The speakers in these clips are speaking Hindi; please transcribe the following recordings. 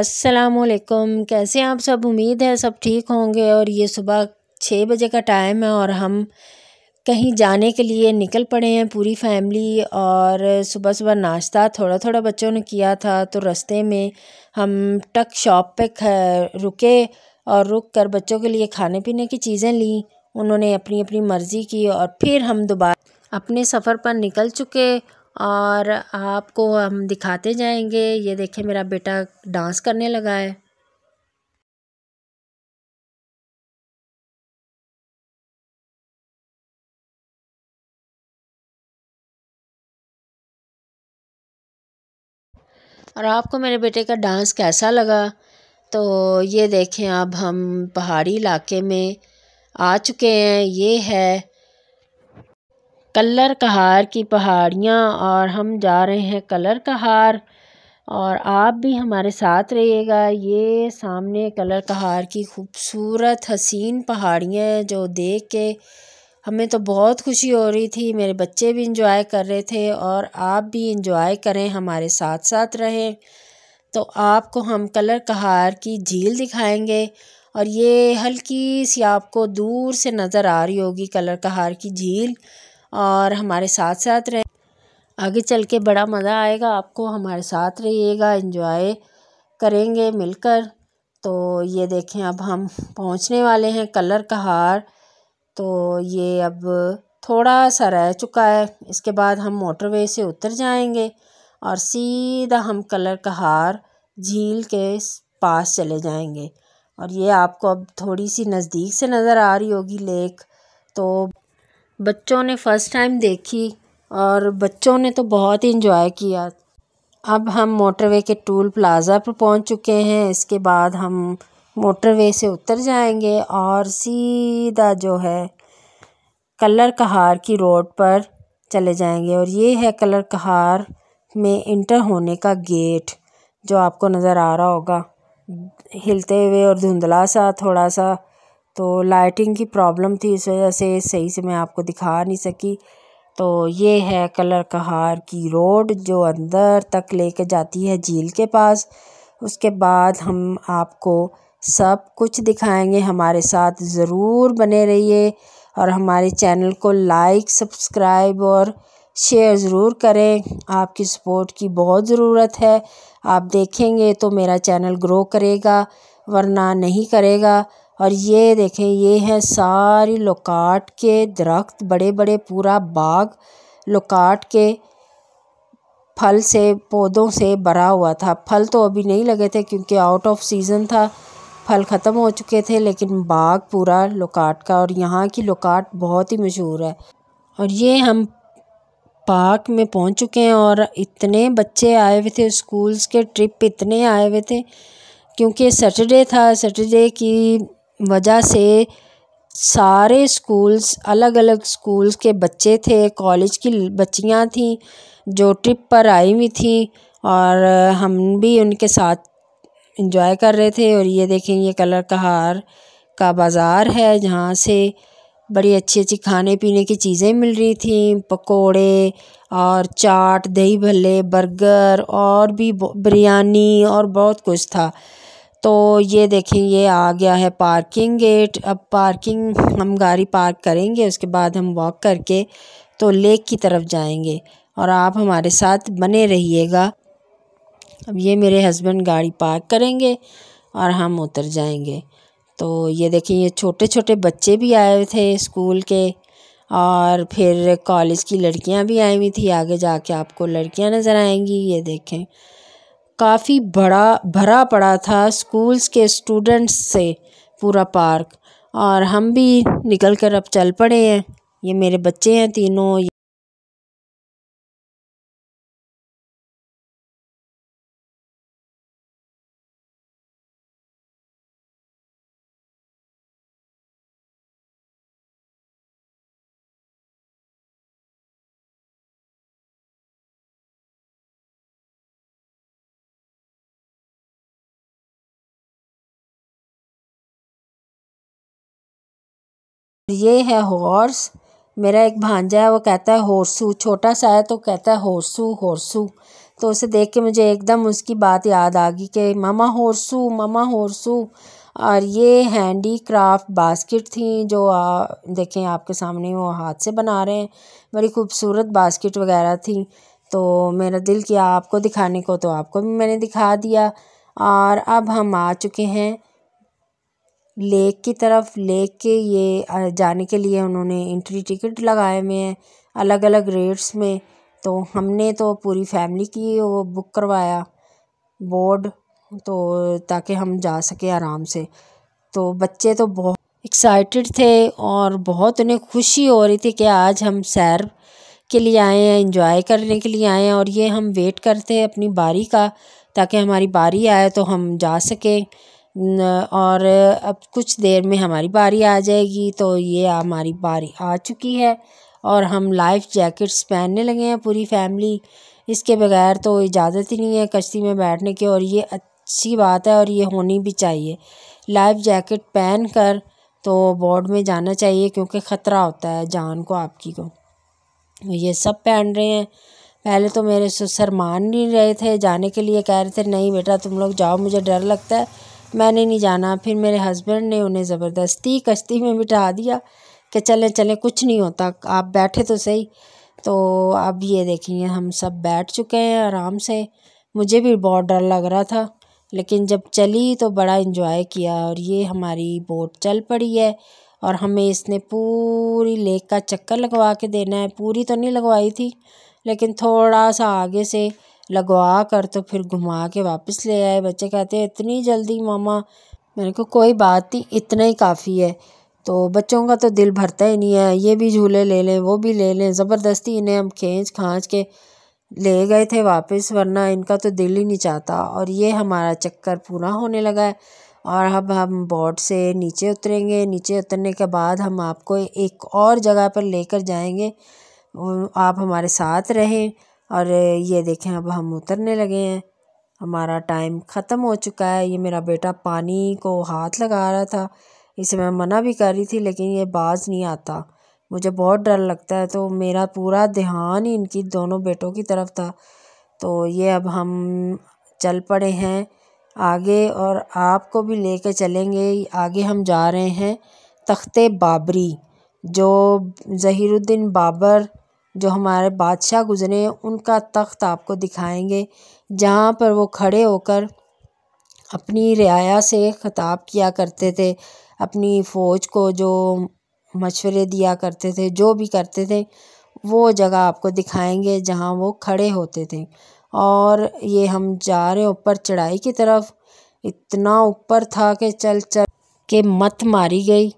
असलकुम कैसे आप सब उम्मीद है सब ठीक होंगे और ये सुबह छः बजे का टाइम है और हम कहीं जाने के लिए निकल पड़े हैं पूरी फैमिली और सुबह सुबह नाश्ता थोड़ा थोड़ा बच्चों ने किया था तो रास्ते में हम टक शॉप पे रुके और रुक कर बच्चों के लिए खाने पीने की चीज़ें ली उन्होंने अपनी अपनी मर्ज़ी की और फिर हम दोबारा अपने सफ़र पर निकल चुके और आपको हम दिखाते जाएंगे ये देखें मेरा बेटा डांस करने लगा है और आपको मेरे बेटे का डांस कैसा लगा तो ये देखें अब हम पहाड़ी इलाके में आ चुके हैं ये है कल्लर कहार की पहाड़ियाँ और हम जा रहे हैं कलर कहार और आप भी हमारे साथ रहिएगा ये सामने कलर कहार की खूबसूरत हसीन पहाड़ियाँ हैं जो देख के हमें तो बहुत खुशी हो रही थी मेरे बच्चे भी इंजॉय कर रहे थे और आप भी इंजॉय करें हमारे साथ साथ रहें तो आपको हम कलर कहार की झील दिखाएंगे और ये हल्की सी आपको दूर से नज़र आ रही होगी कलर कहार की झील और हमारे साथ साथ रहे आगे चल के बड़ा मज़ा आएगा आपको हमारे साथ रहिएगा इंजॉय करेंगे मिलकर तो ये देखें अब हम पहुंचने वाले हैं कलर का हार तो ये अब थोड़ा सा रह चुका है इसके बाद हम मोटरवे से उतर जाएंगे और सीधा हम कलर का हार झील के पास चले जाएंगे और ये आपको अब थोड़ी सी नज़दीक से नज़र आ रही होगी लेक तो बच्चों ने फ़र्स्ट टाइम देखी और बच्चों ने तो बहुत ही इन्जॉय किया अब हम मोटरवे के टूल प्लाज़ा पर पहुंच चुके हैं इसके बाद हम मोटरवे से उतर जाएंगे और सीधा जो है कलर कहार की रोड पर चले जाएंगे और ये है कलर कहार में इंटर होने का गेट जो आपको नज़र आ रहा होगा हिलते हुए और धुंधला सा थोड़ा सा तो लाइटिंग की प्रॉब्लम थी इस वजह से सही से मैं आपको दिखा नहीं सकी तो ये है कलर कहार की रोड जो अंदर तक लेके जाती है झील के पास उसके बाद हम आपको सब कुछ दिखाएंगे हमारे साथ ज़रूर बने रहिए और हमारे चैनल को लाइक सब्सक्राइब और शेयर ज़रूर करें आपकी सपोर्ट की बहुत ज़रूरत है आप देखेंगे तो मेरा चैनल ग्रो करेगा वरना नहीं करेगा और ये देखें ये है सारी लोकाट के दरख्त बड़े बड़े पूरा बाग लोकाट के फल से पौधों से भरा हुआ था फल तो अभी नहीं लगे थे क्योंकि आउट ऑफ सीज़न था फल ख़त्म हो चुके थे लेकिन बाग पूरा लोकाट का और यहाँ की लोकाट बहुत ही मशहूर है और ये हम पार्क में पहुँच चुके हैं और इतने बच्चे आए हुए थे स्कूल्स के ट्रिप इतने आए हुए थे क्योंकि सैटरडे था सैटरडे की वजह से सारे स्कूल्स अलग अलग स्कूल्स के बच्चे थे कॉलेज की बच्चियां थीं जो ट्रिप पर आई हुई थी और हम भी उनके साथ इंजॉय कर रहे थे और ये देखें ये कलर का हार का बाज़ार है जहाँ से बड़ी अच्छी अच्छी खाने पीने की चीज़ें मिल रही थी पकोड़े और चाट दही भल्ले बर्गर और भी बिरयानी और बहुत कुछ था तो ये देखें ये आ गया है पार्किंग गेट अब पार्किंग हम गाड़ी पार्क करेंगे उसके बाद हम वॉक करके तो लेक की तरफ जाएंगे और आप हमारे साथ बने रहिएगा अब ये मेरे हस्बैंड गाड़ी पार्क करेंगे और हम उतर जाएंगे तो ये देखें ये छोटे छोटे बच्चे भी आए हुए थे स्कूल के और फिर कॉलेज की लड़कियां भी आई हुई थी आगे जाके आपको लड़कियां नज़र आएंगी ये देखें काफ़ी बड़ा भरा पड़ा था स्कूल्स के स्टूडेंट्स से पूरा पार्क और हम भी निकल कर अब चल पड़े हैं ये मेरे बच्चे हैं तीनों ये है हॉर्स मेरा एक भांजा है वो कहता है हॉर्सू छोटा सा है तो कहता है हॉर्सू हॉर्सू तो उसे देख के मुझे एकदम उसकी बात याद आ गई कि मामा हॉर्सू मामा हॉर्सू और ये हैंडी क्राफ्ट बास्किट थी जो आ, देखें आपके सामने वो हाथ से बना रहे हैं बड़ी खूबसूरत बास्किट वगैरह थी तो मेरा दिल किया आपको दिखाने को तो आपको भी मैंने दिखा दिया और अब हम आ चुके हैं लेक की तरफ लेक के ये जाने के लिए उन्होंने एंट्री टिकट लगाए हुए हैं अलग अलग रेट्स में तो हमने तो पूरी फैमिली की वो बुक करवाया बोर्ड तो ताकि हम जा सके आराम से तो बच्चे तो बहुत एक्साइटेड थे और बहुत उन्हें खुशी हो रही थी कि आज हम सैर के लिए आए हैं इंजॉय करने के लिए आए हैं और ये हम वेट करते हैं अपनी बारी का ताकि हमारी बारी आए तो हम जा सकें और अब कुछ देर में हमारी बारी आ जाएगी तो ये हमारी बारी आ चुकी है और हम लाइफ जैकेट्स पहनने लगे हैं पूरी फैमिली इसके बगैर तो इजाज़त ही नहीं है कश्ती में बैठने की और ये अच्छी बात है और ये होनी भी चाहिए लाइफ जैकेट पहन कर तो बोर्ड में जाना चाहिए क्योंकि ख़तरा होता है जान को आपकी को ये सब पहन रहे हैं पहले तो मेरे सर मान नहीं रहे थे जाने के लिए कह रहे थे नहीं बेटा तुम लोग जाओ मुझे डर लगता है मैंने नहीं जाना फिर मेरे हस्बैंड ने उन्हें ज़बरदस्ती कश्ती में बिठा दिया कि चलें चलें कुछ नहीं होता आप बैठे तो सही तो अब ये देखिए हम सब बैठ चुके हैं आराम से मुझे भी बहुत डर लग रहा था लेकिन जब चली तो बड़ा इन्जॉय किया और ये हमारी बोट चल पड़ी है और हमें इसने पूरी लेक का चक्कर लगवा के देना है पूरी तो नहीं लगवाई थी लेकिन थोड़ा सा आगे से लगवा कर तो फिर घुमा के वापस ले आए बच्चे कहते हैं इतनी जल्दी मामा मेरे को कोई बात नहीं इतना ही काफ़ी है तो बच्चों का तो दिल भरता ही नहीं है ये भी झूले ले लें वो भी ले लें ज़बरदस्ती इन्हें हम खींच खाँच के ले गए थे वापस वरना इनका तो दिल ही नहीं चाहता और ये हमारा चक्कर पूरा होने लगा है और अब हम बोट से नीचे उतरेंगे नीचे उतरने के बाद हम आपको एक और जगह पर लेकर जाएंगे आप हमारे साथ रहें और ये देखें अब हम उतरने लगे हैं हमारा टाइम ख़त्म हो चुका है ये मेरा बेटा पानी को हाथ लगा रहा था इसे मैं मना भी कर रही थी लेकिन ये बाज नहीं आता मुझे बहुत डर लगता है तो मेरा पूरा ध्यान ही इनकी दोनों बेटों की तरफ था तो ये अब हम चल पड़े हैं आगे और आपको भी ले कर चलेंगे आगे हम जा रहे हैं तख्ते बाबरी जो ज़हीरुद्दीन बाबर जो हमारे बादशाह गुज़रे उनका तख़्त आपको दिखाएंगे जहाँ पर वो खड़े होकर अपनी रियाया से ख़ताब किया करते थे अपनी फ़ौज को जो मशवरे दिया करते थे जो भी करते थे वो जगह आपको दिखाएंगे जहाँ वो खड़े होते थे और ये हम जा रहे ऊपर चढ़ाई की तरफ इतना ऊपर था कि चल चल के मत मारी गई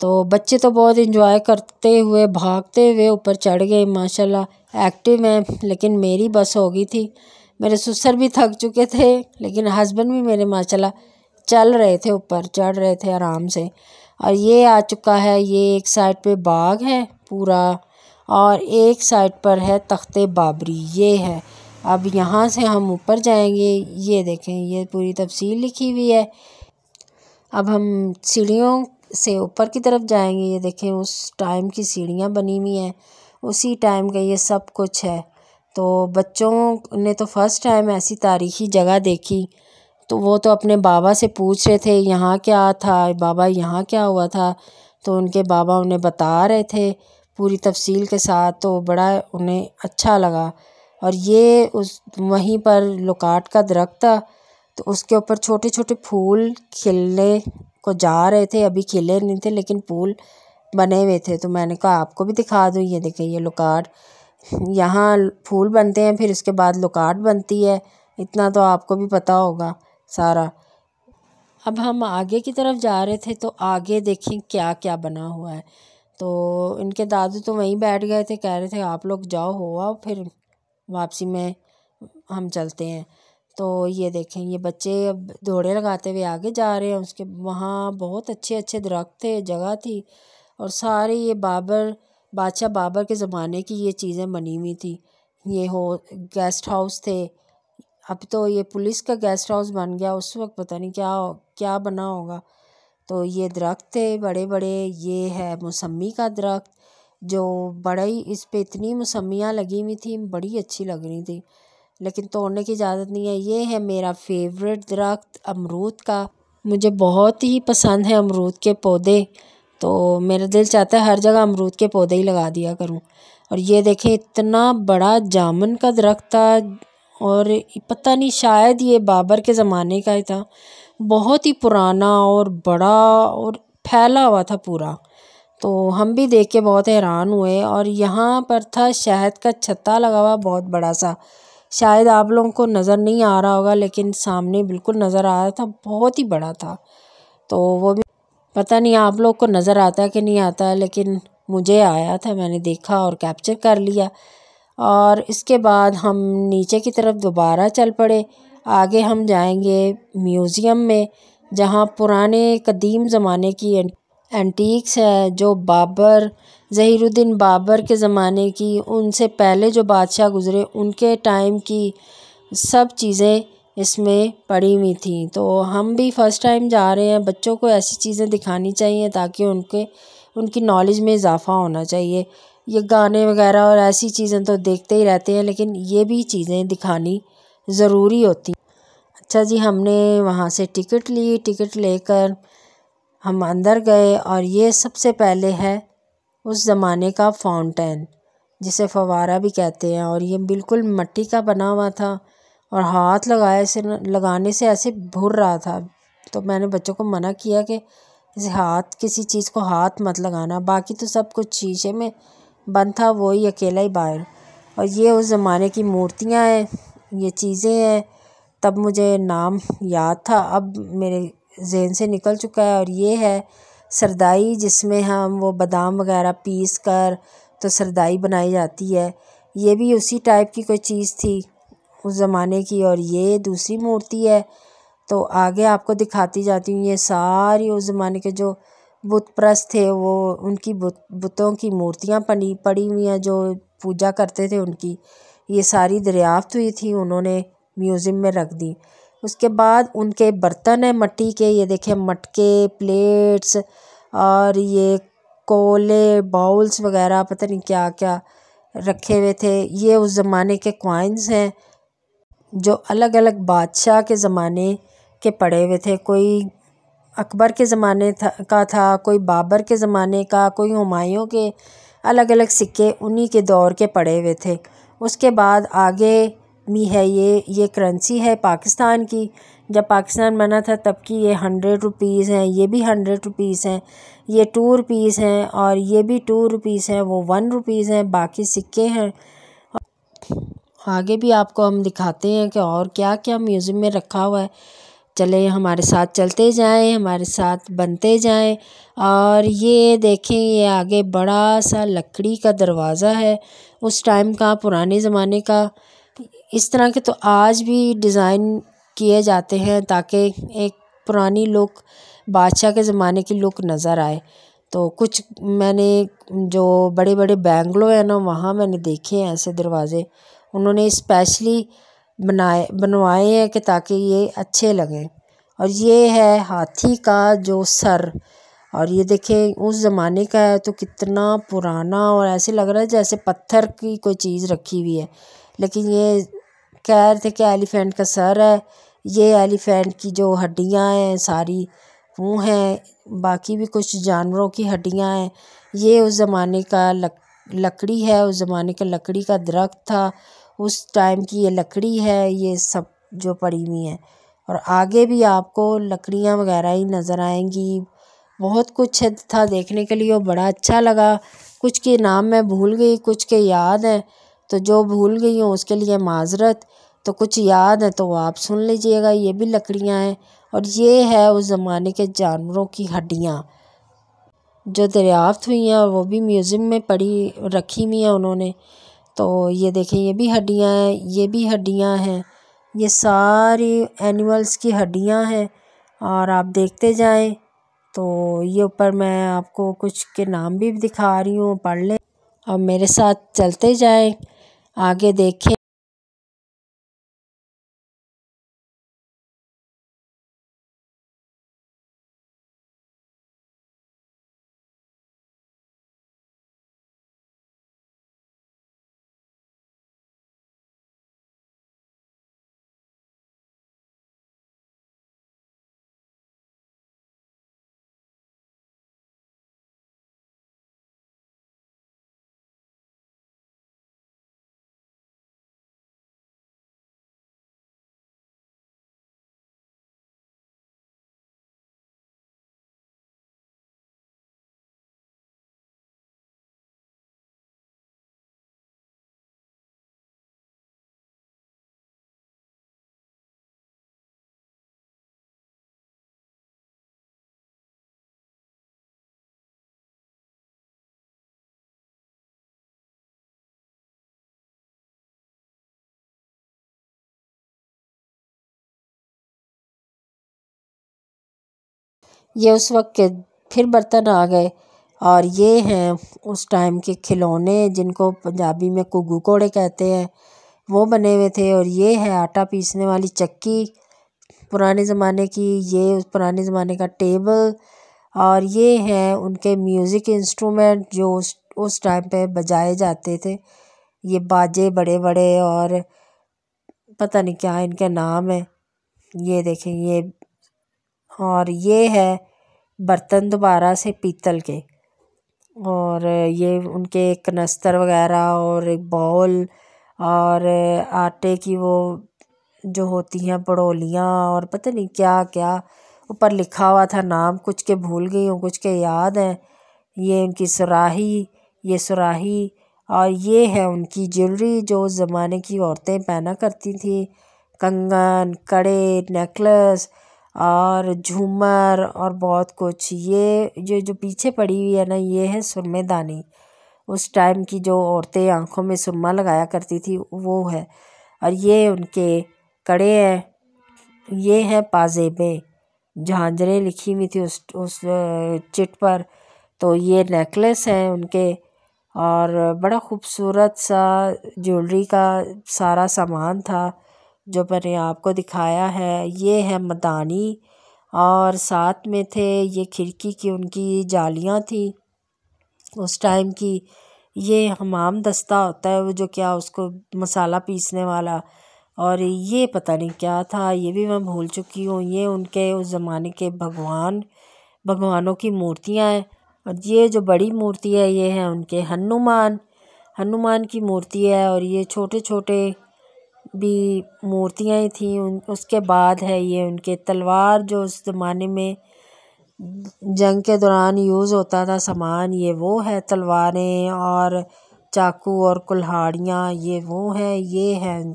तो बच्चे तो बहुत इन्जॉय करते हुए भागते हुए ऊपर चढ़ गए माशाल्लाह एक्टिव हैं लेकिन मेरी बस हो गई थी मेरे ससुर भी थक चुके थे लेकिन हस्बैंड भी मेरे माशाल्लाह चल रहे थे ऊपर चढ़ रहे थे आराम से और ये आ चुका है ये एक साइड पे बाग है पूरा और एक साइड पर है तख्ते बाबरी ये है अब यहाँ से हम ऊपर जाएंगे ये देखें ये पूरी तफसील लिखी हुई है अब हम सीढ़ियों से ऊपर की तरफ जाएंगे ये देखें उस टाइम की सीढ़ियाँ बनी हुई हैं उसी टाइम का ये सब कुछ है तो बच्चों ने तो फ़र्स्ट टाइम ऐसी तारीखी जगह देखी तो वो तो अपने बाबा से पूछ रहे थे यहाँ क्या था बाबा यहाँ क्या हुआ था तो उनके बाबा उन्हें बता रहे थे पूरी तफसील के साथ तो बड़ा उन्हें अच्छा लगा और ये उस वहीं पर लुकाट का दरख्त था तो उसके ऊपर छोटे छोटे फूल खिलने को जा रहे थे अभी खिले नहीं थे लेकिन फूल बने हुए थे तो मैंने कहा आपको भी दिखा दूँ ये देखें ये लुकाट यहाँ फूल बनते हैं फिर उसके बाद लुकाट बनती है इतना तो आपको भी पता होगा सारा अब हम आगे की तरफ जा रहे थे तो आगे देखें क्या क्या बना हुआ है तो इनके दादू तो वहीं बैठ गए थे कह रहे थे आप लोग जाओ हो आओ फिर वापसी में हम चलते हैं तो ये देखें ये बच्चे अब दौड़े लगाते हुए आगे जा रहे हैं उसके वहाँ बहुत अच्छे अच्छे दरख्त थे जगह थी और सारे ये बाबर बादशाह बाबर के ज़माने की ये चीज़ें बनी हुई थी ये हो गेस्ट हाउस थे अब तो ये पुलिस का गेस्ट हाउस बन गया उस वक्त पता नहीं क्या क्या बना होगा तो ये दरख्त थे बड़े बड़े ये है मौसमी का दरख्त जो बड़ा ही इस पर इतनी मौसमियाँ लगी हुई थी बड़ी अच्छी लग रही थी लेकिन तोड़ने की इजाज़त नहीं है ये है मेरा फेवरेट दरख्त अमरूद का मुझे बहुत ही पसंद है अमरूद के पौधे तो मेरा दिल चाहता है हर जगह अमरूद के पौधे ही लगा दिया करूँ और ये देखें इतना बड़ा जामुन का दरख्त था और पता नहीं शायद ये बाबर के ज़माने का ही था बहुत ही पुराना और बड़ा और फैला हुआ था पूरा तो हम भी देख के बहुत हैरान हुए और यहाँ पर था शहद का छत्ता लगा हुआ बहुत बड़ा सा शायद आप लोगों को नज़र नहीं आ रहा होगा लेकिन सामने बिल्कुल नज़र आ रहा था बहुत ही बड़ा था तो वो भी पता नहीं आप लोग को नज़र आता है कि नहीं आता लेकिन मुझे आया था मैंने देखा और कैप्चर कर लिया और इसके बाद हम नीचे की तरफ दोबारा चल पड़े आगे हम जाएंगे म्यूज़ियम में जहाँ पुराने कदीम ज़माने की एंटीक्स है जो बाबर ज़हीरुद्दीन बाबर के ज़माने की उनसे पहले जो बादशाह गुज़रे उनके टाइम की सब चीज़ें इसमें पड़ी हुई थी तो हम भी फ़र्स्ट टाइम जा रहे हैं बच्चों को ऐसी चीज़ें दिखानी चाहिए ताकि उनके उनकी नॉलेज में इजाफ़ा होना चाहिए ये गाने वगैरह और ऐसी चीज़ें तो देखते ही रहते हैं लेकिन ये भी चीज़ें दिखानी ज़रूरी होती अच्छा जी हमने वहाँ से टिकट ली टिकट लेकर हम अंदर गए और ये सबसे पहले है उस ज़माने का फाउंटेन जिसे फवारा भी कहते हैं और ये बिल्कुल मट्टी का बना हुआ था और हाथ लगाए से लगाने से ऐसे भुर रहा था तो मैंने बच्चों को मना किया कि इस हाथ किसी चीज़ को हाथ मत लगाना बाकी तो सब कुछ शीशे में बंद था वो ही अकेला ही बाहर और ये उस ज़माने की मूर्तियाँ हैं ये चीज़ें हैं तब मुझे नाम याद था अब मेरे जहन से निकल चुका है और ये है सरदाई जिसमें हम वो बादाम वगैरह पीस कर तो सरदाई बनाई जाती है ये भी उसी टाइप की कोई चीज़ थी उस ज़माने की और ये दूसरी मूर्ति है तो आगे आपको दिखाती जाती हूँ ये सारी उस ज़माने के जो बुत प्रस्त थे वो उनकी बुत बुतों की मूर्तियाँ पड़ी पड़ी हुई हैं जो पूजा करते थे उनकी ये सारी दरियाफ्त हुई थी उन्होंने म्यूज़ियम में रख दी उसके बाद उनके बर्तन है मट्टी के ये देखें मटके प्लेट्स और ये कोले बाउल्स वगैरह पता नहीं क्या क्या रखे हुए थे ये उस ज़माने के कॉइन्स हैं जो अलग अलग बादशाह के ज़माने के पड़े हुए थे कोई अकबर के ज़माने का था कोई बाबर के ज़माने का कोई हमायों के अलग अलग सिक्के उन्हीं के दौर के पड़े हुए थे उसके बाद आगे मी है ये ये करेंसी है पाकिस्तान की जब पाकिस्तान बना था तब की ये हंड्रेड रुपीज़ हैं ये भी हंड्रेड रुपीज़ हैं ये टू रुपीज़ हैं और ये भी टू रुपीज़ हैं वो वन रुपीज़ हैं बाकी सिक्के हैं आगे भी आपको हम दिखाते हैं कि और क्या क्या म्यूज़ियम में रखा हुआ है चले हमारे साथ चलते जाएं हमारे साथ बनते जाएं और ये देखें ये आगे बड़ा सा लकड़ी का दरवाज़ा है उस टाइम का पुराने ज़माने का इस तरह के तो आज भी डिज़ाइन किए जाते हैं ताकि एक पुरानी लुक बादशाह के ज़माने की लुक नज़र आए तो कुछ मैंने जो बड़े बड़े बैंगलो हैं ना वहाँ मैंने देखे हैं ऐसे दरवाज़े उन्होंने स्पेशली बनाए बनवाए हैं कि ताकि ये अच्छे लगें और ये है हाथी का जो सर और ये देखें उस ज़माने का है तो कितना पुराना और ऐसे लग रहा है जैसे पत्थर की कोई चीज़ रखी हुई है लेकिन ये कह रहे थे कि एलिफेंट का सर है ये एलिफेंट की जो हड्डियाँ हैं सारी वो हैं बाकी भी कुछ जानवरों की हड्डियाँ हैं ये उस ज़माने का लक लकड़ी है उस ज़माने का लकड़ी का दरख्त था उस टाइम की ये लकड़ी है ये सब जो पड़ी हुई हैं और आगे भी आपको लकड़ियाँ वगैरह ही नज़र आएंगी बहुत कुछ था देखने के लिए और बड़ा अच्छा लगा कुछ के नाम मैं भूल गई कुछ के याद हैं तो जो भूल गई हूँ उसके लिए माजरत तो कुछ याद है तो आप सुन लीजिएगा ये भी लकड़ियाँ हैं और ये है उस ज़माने के जानवरों की हड्डियाँ जो दरियाफ्त हुई हैं और वो भी म्यूज़ियम में पड़ी रखी हुई हैं उन्होंने तो ये देखें ये भी हड्डियाँ हैं ये भी हड्डियाँ हैं ये सारी एनिमल्स की हड्डियाँ हैं और आप देखते जाएं तो ये ऊपर मैं आपको कुछ के नाम भी दिखा रही हूँ पढ़ लें और मेरे साथ चलते जाएं आगे देखें ये उस वक्त के फिर बर्तन आ गए और ये हैं उस टाइम के खिलौने जिनको पंजाबी में कुगू कोड़े कहते हैं वो बने हुए थे और ये है आटा पीसने वाली चक्की पुराने ज़माने की ये उस पुराने ज़माने का टेबल और ये हैं उनके म्यूज़िक इंस्ट्रूमेंट जो उस उस टाइम पे बजाए जाते थे ये बाजे बड़े बड़े और पता नहीं क्या इनके नाम है ये देखें ये और ये है बर्तन दोबारा से पीतल के और ये उनके एक नस्तर वगैरह और एक बॉल और आटे की वो जो होती हैं पड़ोलियाँ और पता नहीं क्या क्या ऊपर लिखा हुआ था नाम कुछ के भूल गई हूँ कुछ के याद हैं ये उनकी सुराही ये सुराही और ये है उनकी ज्वेलरी जो उस ज़माने की औरतें पहना करती थी कंगन कड़े नेकलेस और झूमर और बहुत कुछ ये ये जो पीछे पड़ी हुई है ना ये है सुरमेदानी उस टाइम की जो औरतें आँखों में सुरमा लगाया करती थी वो है और ये उनके कड़े हैं ये हैं पाजेबें झांझरें लिखी हुई थी उस उस चिट पर तो ये नेकलेस हैं उनके और बड़ा खूबसूरत सा ज्वेलरी का सारा सामान था जो मैंने आपको दिखाया है ये है मदानी और साथ में थे ये खिड़की की उनकी जालियाँ थी उस टाइम की ये हमाम दस्ता होता है वो जो क्या उसको मसाला पीसने वाला और ये पता नहीं क्या था ये भी मैं भूल चुकी हूँ ये उनके उस ज़माने के भगवान भगवानों की मूर्तियाँ हैं और ये जो बड़ी मूर्ति है ये है उनके हनुमान हनुमान की मूर्ति है और ये छोटे छोटे भी मूर्तियाँ ही थी उन उसके बाद है ये उनके तलवार जो उस ज़माने में जंग के दौरान यूज़ होता था सामान ये वो है तलवारें और चाकू और कुल्हाड़ियाँ ये वो हैं ये हैं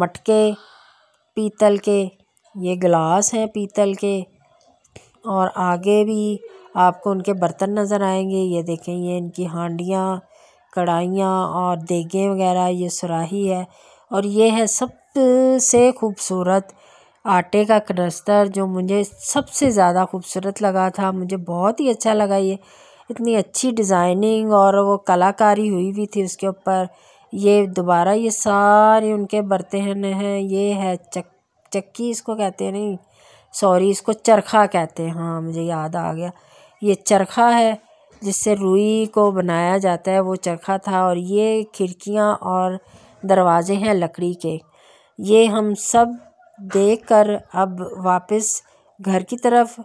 मटके पीतल के ये गिलास हैं पीतल के और आगे भी आपको उनके बर्तन नज़र आएंगे ये देखें ये इनकी हांडियाँ कढ़ाइयाँ और देगें वगैरह ये सुराही है और ये है सबसे खूबसूरत आटे का क्लस्तर जो मुझे सबसे ज़्यादा खूबसूरत लगा था मुझे बहुत ही अच्छा लगा ये इतनी अच्छी डिज़ाइनिंग और वो कलाकारी हुई हुई थी उसके ऊपर ये दोबारा ये सारे उनके बर्तन हैं ये है चक चक्की इसको कहते हैं नहीं सॉरी इसको चरखा कहते हैं हाँ मुझे याद आ गया ये चरखा है जिससे रुई को बनाया जाता है वो चरखा था और ये खिड़कियाँ और दरवाजे हैं लकड़ी के ये हम सब देख कर अब वापस घर की तरफ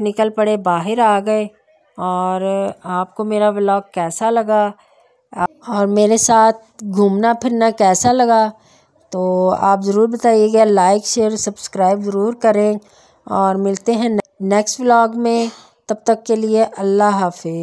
निकल पड़े बाहर आ गए और आपको मेरा ब्लॉग कैसा लगा और मेरे साथ घूमना फिरना कैसा लगा तो आप ज़रूर बताइएगा लाइक शेयर सब्सक्राइब ज़रूर करें और मिलते हैं नेक्स्ट व्लॉग में तब तक के लिए अल्लाह हाफिज़